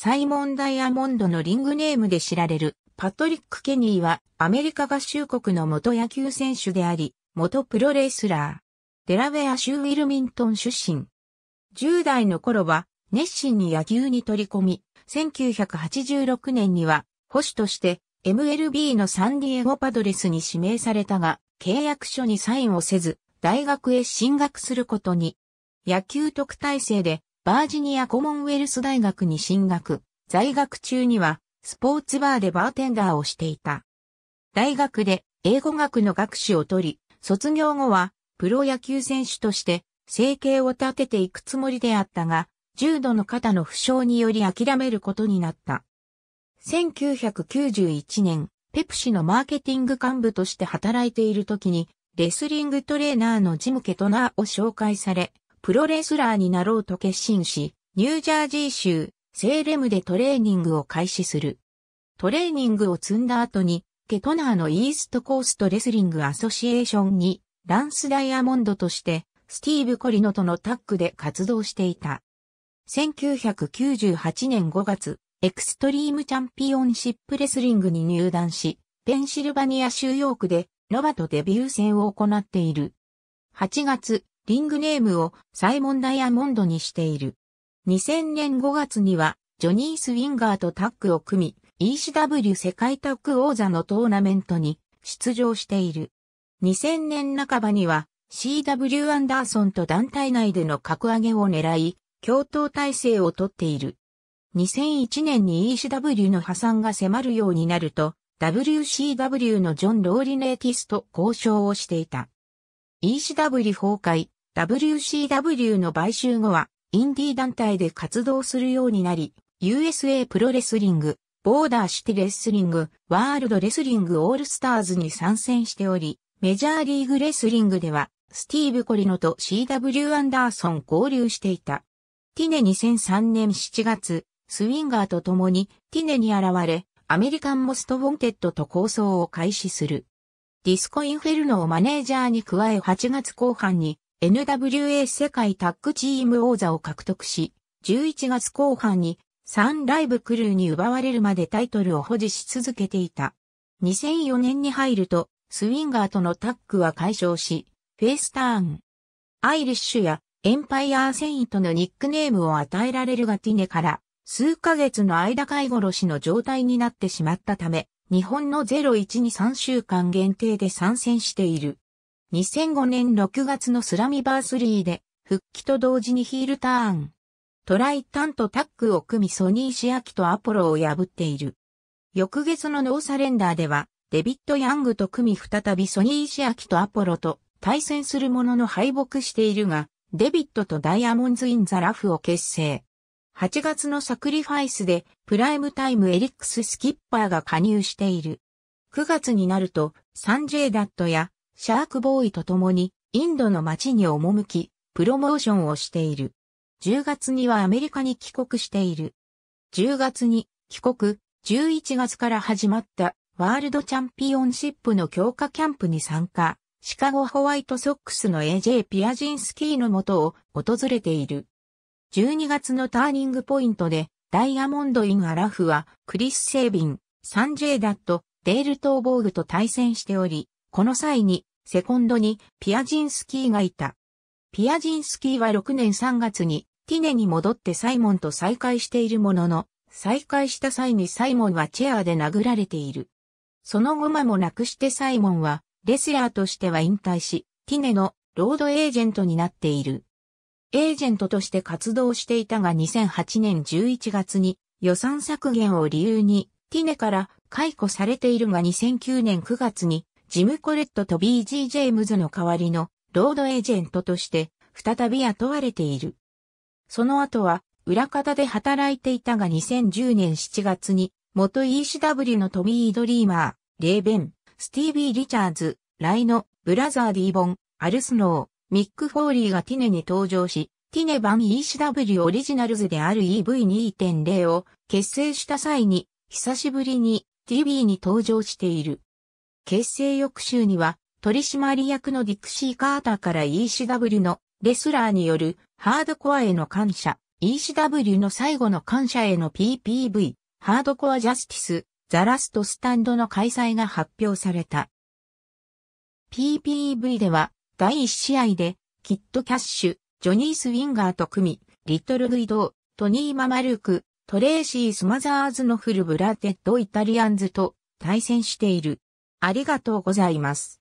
サイモン・ダイヤモンドのリングネームで知られるパトリック・ケニーはアメリカ合衆国の元野球選手であり、元プロレスラー。デラウェア州ウィルミントン出身。10代の頃は熱心に野球に取り込み、1986年には保守として MLB のサンディエゴパドレスに指名されたが、契約書にサインをせず、大学へ進学することに。野球特待生でバージニアコモンウェルス大学に進学、在学中には、スポーツバーでバーテンダーをしていた。大学で英語学の学士を取り、卒業後はプロ野球選手として生計を立てていくつもりであったが、重度の肩の負傷により諦めることになった。1991年、ペプシのマーケティング幹部として働いている時に、レスリングトレーナーのジムケトナーを紹介され、プロレスラーになろうと決心し、ニュージャージー州、セーレムでトレーニングを開始する。トレーニングを積んだ後に、ケトナーのイーストコーストレスリングアソシエーションに、ランスダイヤモンドとして、スティーブ・コリノとのタッグで活動していた。1998年5月、エクストリームチャンピオンシップレスリングに入団し、ペンシルバニア州ヨークで、ノバとデビュー戦を行っている。8月、リングネームをサイモン・ダイヤモンドにしている。2000年5月には、ジョニー・スウィンガーとタッグを組み、ECW 世界タッグ王座のトーナメントに出場している。2000年半ばには、CW アンダーソンと団体内での格上げを狙い、共闘体制をとっている。2001年に ECW の破産が迫るようになると、WCW のジョン・ローリネーティスと交渉をしていた。ECW 崩壊、WCW の買収後は、インディー団体で活動するようになり、USA プロレスリング、ボーダーシティレスリング、ワールドレスリングオールスターズに参戦しており、メジャーリーグレスリングでは、スティーブ・コリノと CW アンダーソン合流していた。ティネ2003年7月、スウィンガーと共にティネに現れ、アメリカンモストウォンテッドと構想を開始する。ディスコインフェルノをマネージャーに加え8月後半に NWA 世界タッグチーム王座を獲得し、11月後半にサンライブクルーに奪われるまでタイトルを保持し続けていた。2004年に入ると、スウィンガーとのタッグは解消し、フェイスターン。アイリッシュやエンパイアーセイントのニックネームを与えられるガティネから数ヶ月の間飼い殺しの状態になってしまったため、日本の012 3週間限定で参戦している。2005年6月のスラミバースリーで、復帰と同時にヒールターン。トライタンとタッグを組みソニーシアキとアポロを破っている。翌月のノーサレンダーでは、デビッド・ヤングと組み再びソニーシアキとアポロと対戦するものの敗北しているが、デビッドとダイヤモンズ・イン・ザ・ラフを結成。8月のサクリファイスで、プライムタイムエリックス・スキッパーが加入している。9月になると、サンジェイ・ダットやシャークボーイと共に、インドの街に赴き、プロモーションをしている。10月にはアメリカに帰国している。10月に帰国、11月から始まったワールドチャンピオンシップの強化キャンプに参加、シカゴホワイトソックスの AJ ピアジンスキーのもとを訪れている。12月のターニングポイントで、ダイヤモンド・イン・アラフは、クリス・セービン、サンジェイ・ダット、デール・トーボーグと対戦しており、この際に、セコンドにピアジンスキーがいた。ピアジンスキーは6年3月にティネに戻ってサイモンと再会しているものの、再会した際にサイモンはチェアで殴られている。その後間もなくしてサイモンはレスラーとしては引退し、ティネのロードエージェントになっている。エージェントとして活動していたが2008年11月に予算削減を理由にティネから解雇されているが2009年9月にジム・コレットと B.G. ジェームズの代わりのロードエージェントとして再び雇われている。その後は裏方で働いていたが2010年7月に元 ECW のトビー・ドリーマー、レーベン、スティービー・リチャーズ、ライノ、ブラザー・ディーボン、アルスノー、ミック・フォーリーがティネに登場し、ティネ版 ECW オリジナルズである EV2.0 を結成した際に、久しぶりに TV に登場している。結成翌週には、取締役のディクシー・カーターから ECW のレスラーによるハードコアへの感謝、ECW の最後の感謝への PPV、ハードコアジャスティス、ザラストスタンドの開催が発表された。PPV では、第1試合で、キット・キャッシュ、ジョニー・スウィンガーと組み、リトル・グイドー、トニー・ママルーク、トレーシー・スマザーズのフル・ブラデッド・イタリアンズと対戦している。ありがとうございます。